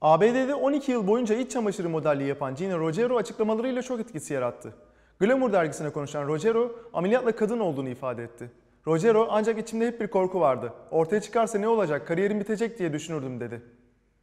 ABD'de 12 yıl boyunca iç çamaşırı modelliği yapan Gina Rogero açıklamalarıyla çok etkisi yarattı. Glamour dergisine konuşan Rogero, ameliyatla kadın olduğunu ifade etti. Rogero ancak içimde hep bir korku vardı. Ortaya çıkarsa ne olacak, kariyerim bitecek diye düşünürdüm dedi.